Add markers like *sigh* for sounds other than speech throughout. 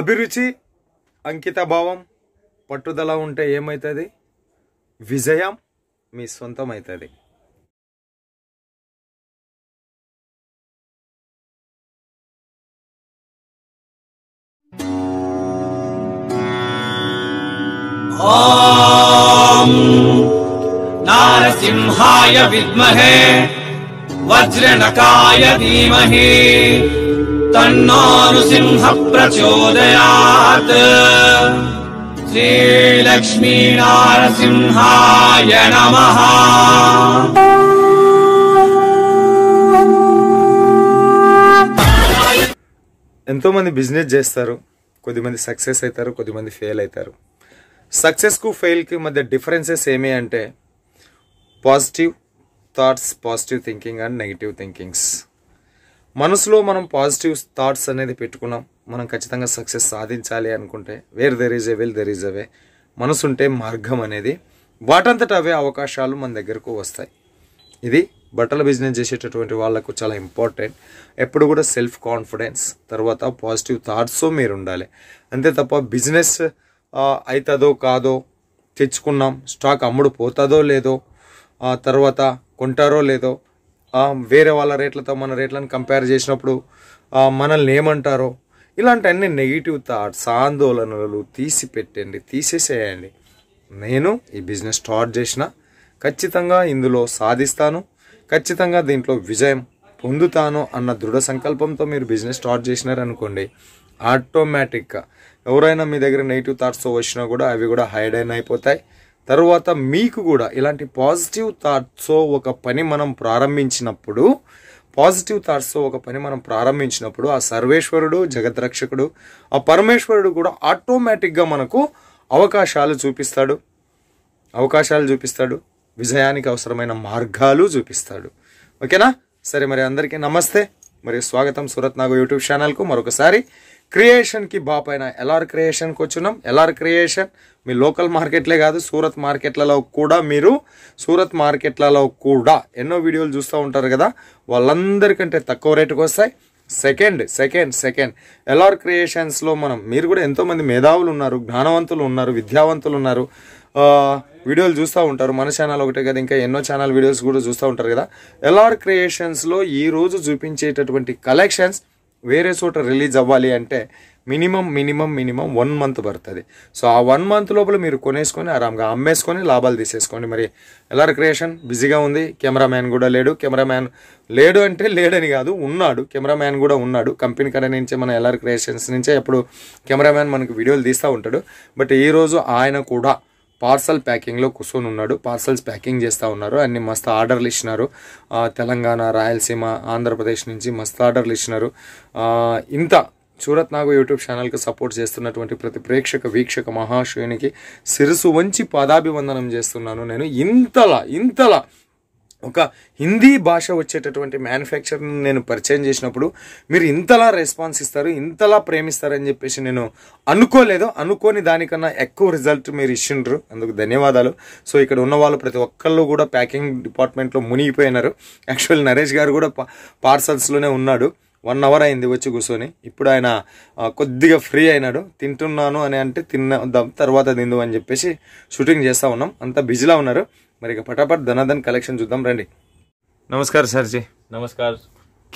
అభిరుచి అంకితభావం పట్టుదల ఉంటే ఏమవుతుంది విజయం మీ సొంతమవుతుంది అవుతుంది నారసింహాయ విద్మహే వజ్రణకాయ ధీమహే तन्नो ప్రచోదయాత్ శ్రీలక్ష్మీనారసింహాయ నమ ఎంతో ఎంతోమంది బిజినెస్ చేస్తారు కొద్దిమంది సక్సెస్ అవుతారు కొద్దిమంది ఫెయిల్ అవుతారు సక్సెస్కు ఫెయిల్కి మధ్య డిఫరెన్సెస్ ఏమి అంటే positive thoughts positive thinking and negative thinkings మనసులో మనం పాజిటివ్ థాట్స్ అనేది పెట్టుకున్నాం మనం ఖచ్చితంగా సక్సెస్ సాధించాలి అనుకుంటే where there is a will there is a way మనసు ఉంటే మార్గం అనేది వాటంతట అవే అవకాశాలు మన దగ్గరకు వస్తాయి ఇది బట్టల బిజినెస్ చేసేటటువంటి వాళ్ళకు చాలా ఇంపార్టెంట్ ఎప్పుడు కూడా సెల్ఫ్ కాన్ఫిడెన్స్ తర్వాత పాజిటివ్ థాట్స్ మీరు ఉండాలి అంతే తప్ప బిజినెస్ అవుతుందో కాదో తెచ్చుకున్నాం స్టాక్ అమ్ముడు పోతుందో లేదో తర్వాత కొంటారో లేదో వేరే వాళ్ళ రేట్లతో మన రేట్లను కంపేర్ చేసినప్పుడు మనల్ని ఏమంటారో ఇలాంటివన్నీ నెగిటివ్ థాట్స్ ఆందోళనలు తీసి పెట్టండి తీసేసేయండి నేను ఈ బిజినెస్ స్టార్ట్ చేసిన ఖచ్చితంగా ఇందులో సాధిస్తాను ఖచ్చితంగా దీంట్లో విజయం పొందుతాను అన్న దృఢ సంకల్పంతో మీరు బిజినెస్ స్టార్ట్ చేసినారనుకోండి ఆటోమేటిక్గా ఎవరైనా మీ దగ్గర నెగిటివ్ థాట్స్తో వచ్చినా కూడా అవి కూడా హైడ్ అయిపోతాయి తర్వాత మీకు కూడా ఇలాంటి పాజిటివ్ థాట్స్తో ఒక పని మనం ప్రారంభించినప్పుడు పాజిటివ్ థాట్స్తో ఒక పని మనం ప్రారంభించినప్పుడు ఆ సర్వేశ్వరుడు జగద్రక్షకుడు ఆ పరమేశ్వరుడు కూడా ఆటోమేటిక్గా మనకు అవకాశాలు చూపిస్తాడు అవకాశాలు చూపిస్తాడు విజయానికి అవసరమైన మార్గాలు చూపిస్తాడు ఓకేనా సరే మరి అందరికీ నమస్తే మరి స్వాగతం సూరత్ నాగు యూట్యూబ్ ఛానల్కు మరొకసారి క్రియేషన్కి బాపైన ఎల్ఆర్ క్రియేషన్కి వచ్చున్నాం ఎల్ఆర్ క్రియేషన్ మీ లోకల్ మార్కెట్లే కాదు సూరత్ మార్కెట్లలో కూడా మీరు సూరత్ మార్కెట్లలో కూడా ఎన్నో వీడియోలు చూస్తూ ఉంటారు కదా వాళ్ళందరికంటే తక్కువ రేటుకు వస్తాయి సెకండ్ సెకండ్ సెకండ్ ఎల్ఆర్ క్రియేషన్స్లో మనం మీరు కూడా ఎంతోమంది మేధావులు ఉన్నారు జ్ఞానవంతులు ఉన్నారు విద్యావంతులు ఉన్నారు వీడియోలు చూస్తూ ఉంటారు మన ఛానల్ ఒకటే కదా ఇంకా ఎన్నో ఛానల్ వీడియోస్ కూడా చూస్తూ ఉంటారు కదా ఎల్ఆర్ క్రియేషన్స్లో ఈరోజు చూపించేటటువంటి కలెక్షన్స్ వేరే చోట రిలీజ్ అవ్వాలి అంటే minimum minimum minimum one month పడుతుంది సో ఆ వన్ మంత్ లోపల మీరు కొనేసుకొని ఆరామ్గా అమ్మేసుకొని లాభాలు తీసేసుకోండి మరి ఎలా క్రియేషన్ బిజీగా ఉంది కెమెరామ్యాన్ కూడా లేడు కెమెరామ్యాన్ లేడు అంటే లేడని కాదు ఉన్నాడు కెమెరామ్యాన్ కూడా ఉన్నాడు కంపెనీ కడ నుంచే మన ఎలా క్రియేషన్స్ నుంచే ఎప్పుడు కెమెరామ్యాన్ మనకు వీడియోలు తీస్తూ ఉంటాడు బట్ ఈరోజు ఆయన కూడా పార్సల్ ప్యాకింగ్లో కూర్చొని ఉన్నాడు పార్సల్స్ ప్యాకింగ్ చేస్తూ ఉన్నారు అన్ని మస్తు ఆర్డర్లు ఇచ్చినారు తెలంగాణ రాయలసీమ ఆంధ్రప్రదేశ్ నుంచి మస్తు ఆర్డర్లు ఇచ్చినారు ఇంత సూరత్ నాగు యూట్యూబ్ ఛానల్కి సపోర్ట్ చేస్తున్నటువంటి ప్రతి ప్రేక్షక వీక్షక మహాశ్రేణికి శిరసు వంచి పాదాభివందనం చేస్తున్నాను నేను ఇంతలా ఇంతలా ఒక హిందీ భాష వచ్చేటటువంటి మ్యానుఫ్యాక్చర్ని నేను పరిచయం చేసినప్పుడు మీరు ఇంతలా రెస్పాన్స్ ఇస్తారు ఇంతలా ప్రేమిస్తారని చెప్పేసి నేను అనుకోలేదు అనుకోని దానికన్నా ఎక్కువ రిజల్ట్ మీరు ఇచ్చిండ్రు అందుకు ధన్యవాదాలు సో ఇక్కడ ఉన్న వాళ్ళు ప్రతి ఒక్కళ్ళు కూడా ప్యాకింగ్ డిపార్ట్మెంట్లో మునిగిపోయినారు యాక్చువల్ నరేష్ గారు కూడా పార్సల్స్లోనే ఉన్నాడు వన్ అవర్ అయింది వచ్చి కూర్చొని ఇప్పుడు ఆయన కొద్దిగా ఫ్రీ అయినాడు తింటున్నాను అని అంటే తిన్న తర్వాత తిందు అని చెప్పేసి షూటింగ్ చేస్తూ ఉన్నాం అంతా బిజీలా ఉన్నారు మరి फटाफट धनाधन कलेक्शन चुदा रही नमस्कार सर जी नमस्कार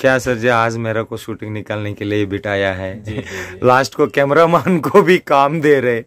क्या सर जी आज मेरे को शूटिंग निकालने के लिए बिठाया है जी, जी, जी। लास्ट को कैमरामैन को भी काम दे रहे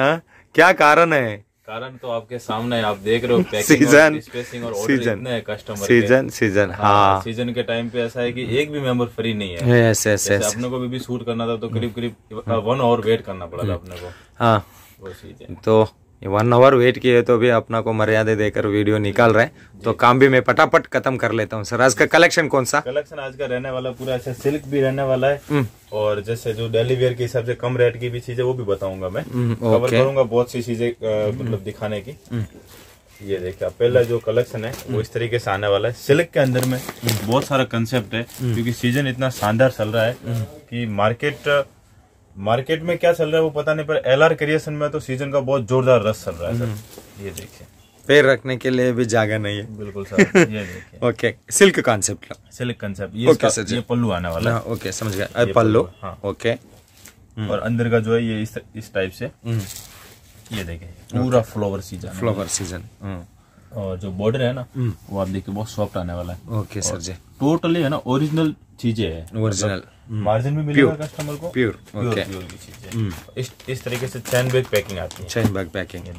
हाँ क्या कारण है कारण तो आपके सामने आप देख रहे हो सीजन और और सीजन और कस्टमर सीजन के। सीजन हाँ सीजन के टाइम पे ऐसा है कि एक भी मेंबर फ्री नहीं है यस यस यस अपने को भी, भी शूट करना था तो करीब करीब वन आवर वेट करना पड़ा था hmm. अपने को हाँ तो वन आवर वेट किए तो भी अपना को मर्यादा देकर वीडियो निकाल रहे हैं तो काम भी मैं पटापट खत्म कर लेता हूँ सर आज का कलेक्शन कौन सा कलेक्शन आज का रहने वाला पूरा अच्छा सिल्क भी रहने वाला है हम्म। और जैसे जो डेली वेयर के हिसाब से कम रेट की भी चीजें वो भी बताऊंगा मैं कवर हम्म, करूंगा बहुत सी चीजें हम्म, मतलब दिखाने की ये देखिए पहला जो कलेक्शन है वो इस तरीके से आने वाला है सिल्क के अंदर में बहुत सारा कंसेप्ट है क्योंकि सीजन इतना शानदार चल रहा है कि मार्केट मार्केट में क्या चल रहा है वो पता नहीं पर एल आर क्रिएशन में तो सीजन का बहुत जोरदार रस चल रहा है सर हम्म। ये देखिए पैर रखने के लिए भी जागा नहीं है बिल्कुल सर ये *laughs* देखिए okay silk concept silk concept ये ओके सर ये पल्लू आने वाला है हाँ, ओके समझ गया पल्लू हाँ ओके हम्म। और अंदर का जो है ये इस इस टाइप से हम्म। ये देखिए पूरा फ्लोवर सीजन फ्लोवर सीजन और जो बॉर्डर है ना वो आप देखिए बहुत सॉफ्ट आने वाला है ओके सर जी टोटली है ना ओरिजिनल चीजें है ओरिजिनल मार्जिन भी मिलेगा कस्टमर को प्योर ओके प्योर की चीजें इस इस तरीके से चैन बैग पैकिंग आती है चैन बैग पैकिंग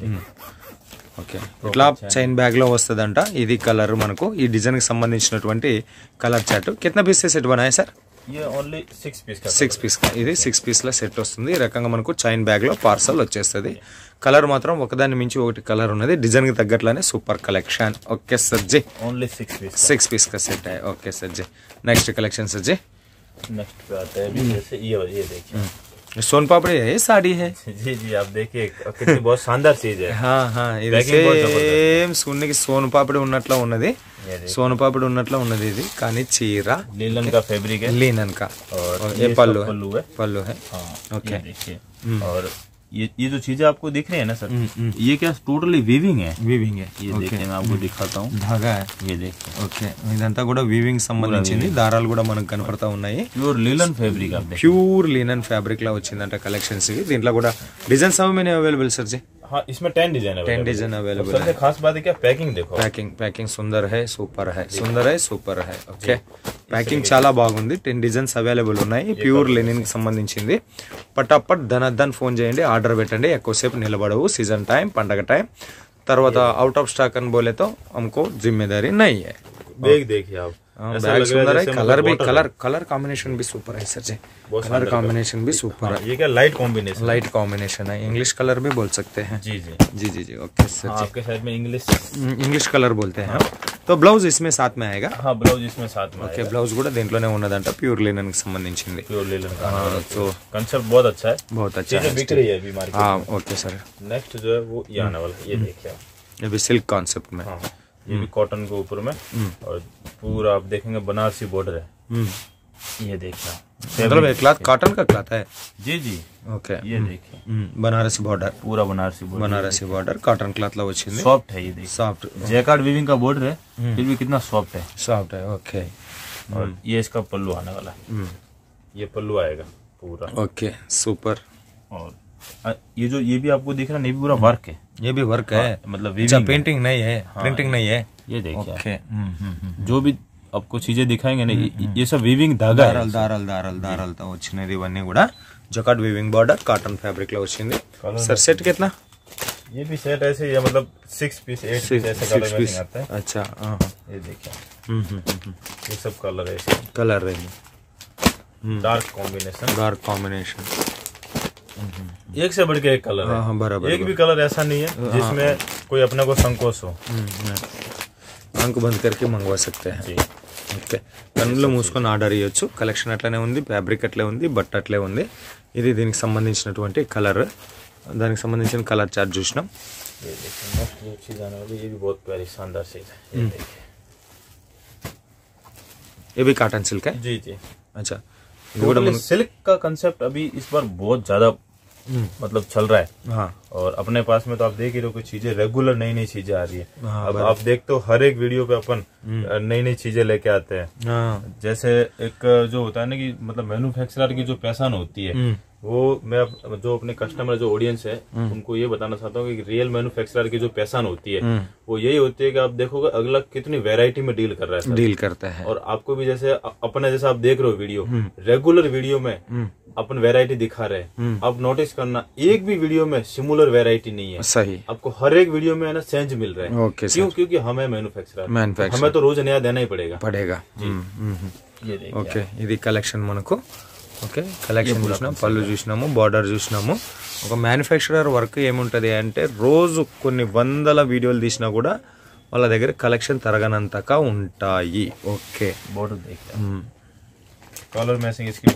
ఓకే ఇట్లా చైన్ బ్యాగ్లో వస్తుందంట ఇది కలర్ మనకు ఈ డిజైన్కి సంబంధించినటువంటి కలర్ చార్ట్ కింద పీసెస్ ఎటు బనాయి సార్ సిక్స్ పీస్ ఇది సిక్స్ పీస్లో సెట్ వస్తుంది ఈ రకంగా మనకు చైన్ బ్యాగ్లో పార్సల్ వచ్చేస్తుంది కలర్ మాత్రం ఒకదాని మించి ఒకటి కలర్ ఉన్నది డిజైన్కి తగ్గట్లోనే సూపర్ కలెక్షన్ ఓకే సర్జీ ఓన్లీ సిక్స్ పీస్ సిక్స్ పీస్గా సెట్ అయ్యాయి ఓకే సర్జీ నెక్స్ట్ కలెక్షన్ సర్జీ నెక్స్ట్ ये ఇయర్ सोन पापड़ी है ये साड़ी है जी जी आप देखिए कितनी बहुत शानदार चीज है हाँ हाँ सेम सुनने ఇది సేమ్ సున్నికి సోన్ పాపడి ఉన్నట్లా सोन पापड़ी పాపడి ఉన్నట్లా ఉన్నది ఇది कानी चीरा లీलन का फैब्रिक है लीलन का और ये पल्लू है पल्लू है पल्लू है ओके और ये ये जो चीजें आपको दिख रही है ना सर ये क्या टोटली वीविंग है वीविंग है ये देखिए मैं आपको दिखाता हूँ धागा है ये देखिए ఓకే ఇదంతా కూడా వీవింగ్ సంబంధించింది దారాలు కూడా మనకు కనపడతా ఉన్నాయి pure linen fabric pure linen fabric లా వచ్చిందంట కలెక్షన్స్ ఇవి దీంట్లో కూడా డిజైన్స్ అవి అవైలబుల్ సార్ జీ हाँ इसमें ten design ten design available सबसे खास बात है क्या पैकिंग देखो पैकिंग पैकिंग सुंदर है सुपर है सुंदर है सुपर है ओके पैकिंग चला बहुत टेन डिजाइन अवेलेबल प्यूर् लिनी संबंधी पटापट धन धन फोन आर्डर पेटी एक्सेप निबड़ा सीजन टाइम पंडग टाइम तरह अवट आफ स्टाक बोले तो हमको जिम्मेदारी नहीं है देख देखिए आप हाँ, बैग सुंदर है कलर मतलब भी कलर कलर कॉम्बिनेशन भी सुपर है सर जी कलर कॉम्बिनेशन भी सुपर हाँ, है ये क्या लाइट कॉम्बिनेशन लाइट कॉम्बिनेशन है इंग्लिश कलर भी बोल सकते हैं जी जी जी जी जी ओके सर हाँ, आपके साइड में इंग्लिश इंग्लिश कलर बोलते हैं तो ब्लाउज इसमें साथ में आएगा హా బ్లౌజ్ ఇస్మే సాత్ మే ఓకే బ్లౌజ్ కూడా దీంట్లోనే बहुत अच्छा है बहुत अच्छा है बिक रही है अभी ओके सर नेक्स्ट जो है वो ये हम्म। आने वाला ये देखिए अभी सिल्क कॉन्सेप्ट में हाँ। ये भी कॉटन हम्म। के ऊपर में हम्म। और पूरा आप देखेंगे बनारसी बॉर्डर है हम्म। ये देखना तो मतलब क्लाथ कॉटन का क्लाथ है जी जी ओके ये देखिए बनारसी बॉर्डर पूरा Banarasi border Banarasi border cotton cloth लगा सॉफ्ट है ये देखिए सॉफ्ट जैकार्ड विविंग का बॉर्डर है फिर भी कितना सॉफ्ट है सॉफ्ट है ओके और ये इसका पल्लू आने वाला है ये पल्लू आएगा पूरा ओके सुपर और ये जो ये भी आपको दिख रहा है ये पूरा वर्क है ये भी वर्क हाँ, मतलब अच्छा, है मतलब अच्छा पेंटिंग है। नहीं है हाँ, प्रिंटिंग नहीं है ये देखिए हम्म, हम्म, हम्म। जो भी आपको चीजें दिखाएंगे ना ये सब वीविंग धागा దారాలు దారాలు దారాలు దారాలతో వచ్చినది ఇవన్నీ కూడా jacquard weaving border cotton fabric sir set कितना ये भी सेट ऐसे ही है मतलब सिक्स पीस एट पीस ऐसे कलर में आता है अच्छा हाँ, हाँ। ये देखिए ये सब कलर है कलर रहेंगे dark combination dark combination hmm, एक से बढ़ के एक कलर है हाँ, हाँ, बराबर एक भी कलर ऐसा नहीं है हाँ, जिसमें हाँ, कोई अपने को संकोच हो हम्म, हाँ। अंक बंद करके मंगवा सकते हैं ओके पेनल मूसको आर्डर इच्छु कलेक्शन अट्ला फैब्रिक अट्ले बट अट्ले दी संबंध कलर दाख संबंधी कलर चार चूस ये भी काटन सिल्क हम्म। है जी जी अच्छा सिल्क का कंसेप्ट अभी इस बार बहुत ज्यादा हम्म। मतलब चल रहा है हाँ। और अपने पास में तो आप देख ही रहे हो कुछ चीजें रेगुलर नई नई चीजें आ रही है हाँ, अब आप देखते हो हर एक वीडियो पे अपन हम्म। नई नई चीजें लेके आते हैं हाँ। जैसे एक जो होता है ना कि मतलब मैन्युफैक्चरर की जो पहचान होती है हम्म। वो मैं जो अपने कस्टमर जो ऑडियंस है हम्म। उनको ये बताना चाहता हूँ कि रियल मैन्युफैक्चरर की जो पहचान होती है हम्म। वो यही होती है कि आप देखोगे अगला कितनी वैरायटी में डील कर रहा है डील करता है और आपको भी जैसे अपना जैसे आप देख रहे हो वीडियो रेगुलर वीडियो में हम्म। अपन वैरायटी दिखा रहे हैं आप नोटिस करना एक भी वीडियो में सिमुलर वैरायटी नहीं है सही आपको हर एक वीडियो में है ना चेंज मिल रहा है ओके क्यों क्योंकि हमें मैनुफेक्चर हमें तो रोज नया देना ही पड़ेगा पड़ेगा ओके यदि कलेक्शन मन को ఓకే కలెక్షన్ చూసినాం పళ్ళు చూసినాము బార్డర్ చూసినాము ఒక మ్యానుఫ్యాక్చరర్ వర్క్ ఏముంటుంది అంటే రోజు కొన్ని వందల వీడియోలు తీసినా కూడా వాళ్ళ దగ్గర కలెక్షన్ తరగనంతగా ఉంటాయి ఓకే బోర్డర్ కలర్ మ్యాచింగ్ ఇస్కి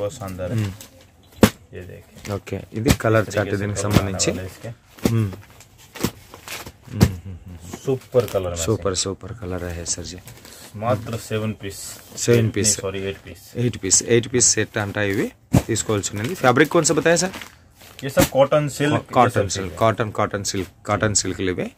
ఓకే ఇది కలర్ చార్ట్ దీనికి సంబంధించి super colour super super colour హే జీ మాత్రం seven piece seven piece sorry eight piece eight piece eight piece set అంట ఇవి తీసుకోవాల్సింది ఫ్యాబ్రిక్ కొంచెం బతాయా సార్ ये सब cotton silk cotton silk cotton cotton silk cotton silk ఇవి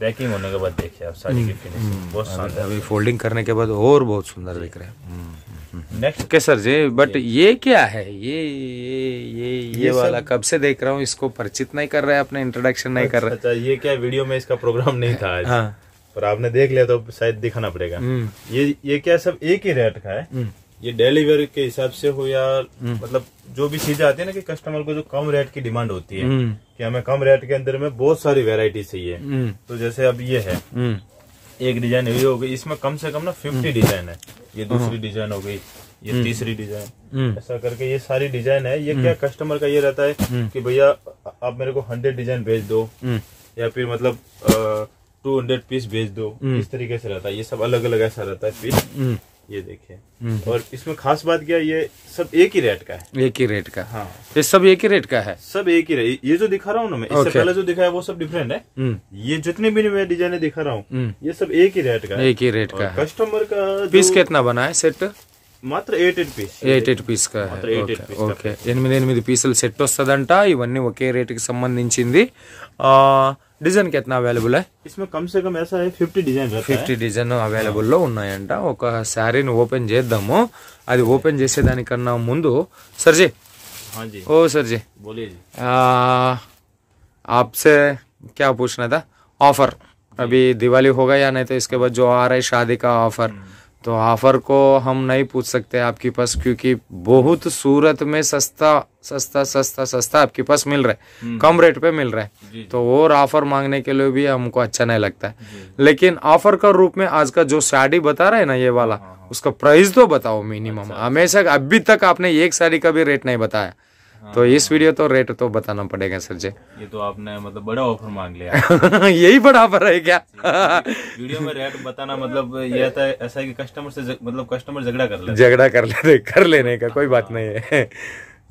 पैकिंग होने के बाद देखिए आप साड़ी की फिनिशिंग hmm. hmm. बहुत शानदार अभी फोल्डिंग करने के बाद और बहुत सुंदर दिख रहा है नेक्स्ट के सर जी बट ये क्या है ये ये ये ये वाला कब से देख रहा हूँ इसको परिचित नहीं कर रहा है अपने इंट्रोडक्शन नहीं अच्छा, कर रहा अच्छा ये क्या वीडियो में इसका प्रोग्राम नहीं था आज हाँ और आपने देख लिया तो शायद दिखाना पड़ेगा हम्म। ये ये क्या सब एक ही रेट का है हम्म। ये डिलीवरी के हिसाब से हो या हम्म। मतलब जो भी चीजें आती है ना कि कस्टमर को जो कम रेट की डिमांड होती है कि हमें कम रेट के अंदर में बहुत सारी वेराइटी चाहिए तो जैसे अब ये है एक डिजाइन ये हो गई इसमें कम से कम ना फिफ्टी डिजाइन है ये हाँ। दूसरी डिजाइन हो गई ये तीसरी डिजाइन ऐसा करके ये सारी डिजाइन है ये क्या कस्टमर का ये रहता है कि भैया आप मेरे को हंड्रेड डिजाइन भेज दो या फिर मतलब टू हंड्रेड पीस भेज दो हम्म। इस तरीके से रहता है ये सब अलग अलग ऐसा रहता है पीस हम्म। ये देखे हम्म। और इसमें खास बात क्या ये सब एक ही रेट का है एक ही रेट का हाँ ये सब एक ही रेट का है सब एक ही रेट ये जो दिखा रहा हूँ ना मैं इससे पहले जो दिखाया वो सब डिफरेंट है ये जितने भी मैं डिजाइन दिखा रहा हूँ ये सब एक ही रेट का एक ही रेट का कस्टमर का पीस कितना बना है सेट ಮಾತ್ರ eight eight piece eight eight piece okay ఎనిమిది ఎనిమిది పీసుల సెట్ వస్తుందంట ఇవన్నీ ఒకే రేటుకి సంబంధించింది డిజైన్ కి ఎట్నా అవైలబుల్ ఇస్మే కమ్ సే కమ్ ఏసా 50 డిజైన్ ఫిఫ్టీ డిజైన్ అవైలబుల్ లో ఉన్నాయంట ఒక శారీని ఓపెన్ చేద్దాము అది ఓపెన్ చేసేదానికన్నా ముందు सरजी हाँ जी ओ सर जी बोलिए जी आपसे क्या पूछना था ऑफर अभी दिवाली होगा या नहीं तो इसके बाद जो आ रहा है शादी का ऑफर तो ऑफर को हम नहीं पूछ सकते आपके पास क्योंकि बहुत सूरत में सस्ता सस्ता सस्ता सस्ता आपके पास मिल रहा है हम्म। कम रेट पे मिल रहा है तो और ऑफर मांगने के लिए भी हमको अच्छा नहीं लगता है लेकिन ऑफर का रूप में आज का जो साड़ी बता रहे हैं ना ये वाला हाँ, हाँ। उसका प्राइस तो बताओ मिनिमम अच्छा, अच्छा। हमेशा अच्छा। अभी तक आपने एक साड़ी का भी रेट नहीं बताया हाँ। तो इस वीडियो तो रेट तो बताना पड़ेगा सर जी ये तो आपने मतलब बड़ा ऑफर मांग लिया *laughs* यही बड़ा ऑफर है क्या *laughs* वीडियो में रेट बताना मतलब ये था ऐसा है कि कस्टमर से मतलब कस्टमर झगड़ा कर ले झगड़ा कर लेते कर लेने का कोई बात हाँ। नहीं है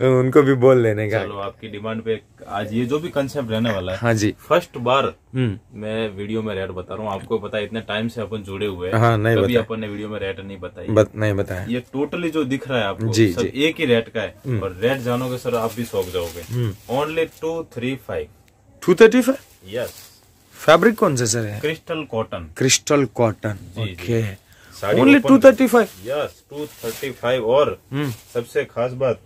उनको भी बोल लेने का चलो आपकी डिमांड पे आज ये जो भी कंसेप्ट रहने वाला है हाँ जी फर्स्ट बार हम्म। मैं वीडियो में रेट बता रहा हूँ आपको पता है इतने टाइम से अपन जुड़े हुए हाँ, नहीं कभी अपन ने वीडियो में रेट नहीं बताई बत, नहीं बताया ये टोटली जो दिख रहा है आपको जी, जी. एक ही रेट का है हम्म। और रेट जानोगे सर आप भी सौक जाओगे only two three five two thirty five yes fabric कौन सा सर है crystal cotton crystal cotton only two thirty five yes two thirty five और हम्म। सबसे खास बात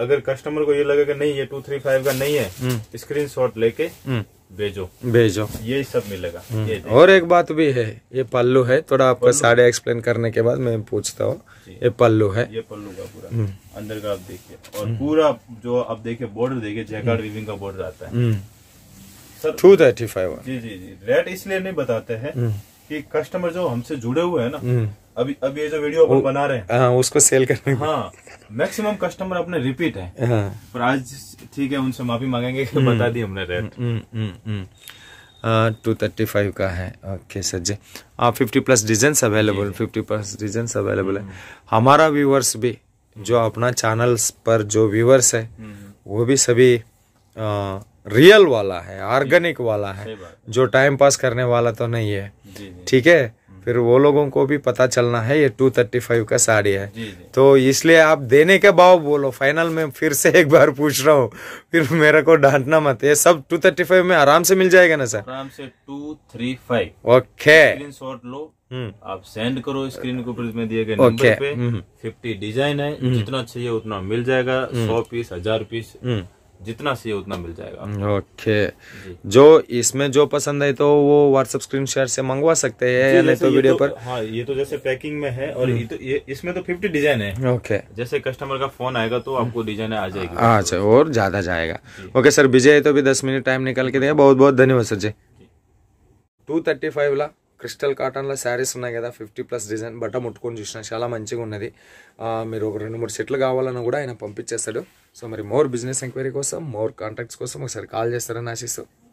अगर कस्टमर को ये कि नहीं ये टू थ्री फाइव का नहीं है स्क्रीन हम्म। शॉट लेके हम्म। भेजो भेजो ये सब मिलेगा हम्म। ये और एक बात भी है ये पल्लू है थोड़ा आपका सारे एक्सप्लेन करने के बाद मैं पूछता हूँ ये पल्लू है ये पल्लू का पूरा अंदर का आप देखिए और पूरा जो आप देखिए बॉर्डर देखिए जयकार का बॉर्डर आता है सर टू थर्टी फाइव जी जी जी रेट इसलिए नहीं बताते हैं कि कस्टमर जो हमसे जुड़े हुए हैं ना हम्म। अभी अभी ये जो वीडियो अपन बना रहे हैं हाँ, उसको सेल करने हाँ मैक्सिमम कस्टमर अपने रिपीट है हाँ। पर आज ठीक है उनसे माफी मांगेंगे कि हम्म। बता दी हमने रेट टू थर्टी फाइव का है ओके सर हाँ, जी हाँ fifty plus designs available fifty plus designs available है हम्म। हमारा व्यूवर्स भी जो अपना चैनल्स पर जो व्यूवर्स है वो भी सभी रियल वाला है ऑर्गेनिक वाला है जो टाइम पास करने वाला तो नहीं है ठीक है हम्म। फिर वो लोगों को भी पता चलना है ये टू थर्टी फाइव का साड़ी है तो इसलिए आप देने के भाव बोलो फाइनल में फिर से एक बार पूछ रहा हूँ फिर मेरे को डांटना मत ये सब टू थर्टी फाइव में आराम से मिल जाएगा ना सर आराम से two three five okay short लो हम्म। आप सेंड करो स्क्रीन के ऊपर में दिए गए नंबर पे फिफ्टी हम्म। डिजाइन है जितना चाहिए उतना मिल जाएगा सौ पीस हजार पीस जितना चाहिए उतना मिल जाएगा ओके जो इसमें जो पसंद है तो वो व्हाट्सएप स्क्रीन शेयर से मंगवा सकते हैं या नहीं तो वीडियो तो, पर हाँ ये तो जैसे पैकिंग में है और हम्म। ये तो ये इसमें तो फिफ्टी डिजाइन है ओके जैसे कस्टमर का फोन आएगा तो आपको डिजाइन आ जाएगी अच्छा और ज्यादा जाएगा ओके सर विजय तो भी दस मिनट टाइम निकाल के दिया बहुत बहुत धन्यवाद सर जी टू థర్టీ ఫైవ్లా క్రిస్టల్ కాటన్లో శారీస్ ఉన్నాయి కదా ఫిఫ్టీ ప్లస్ డిజైన్ బట్ట ముట్టుకొని చూసిన చాలా మంచిగా ఉన్నది మీరు ఒక రెండు మూడు సో మరి మోర్ బిజినెస్ ఎంక్వైరీ కోసం మోర్ కాంటాక్ట్స్ కోసం ఒకసారి కాల్ చేస్తారని ఆశిస్తూ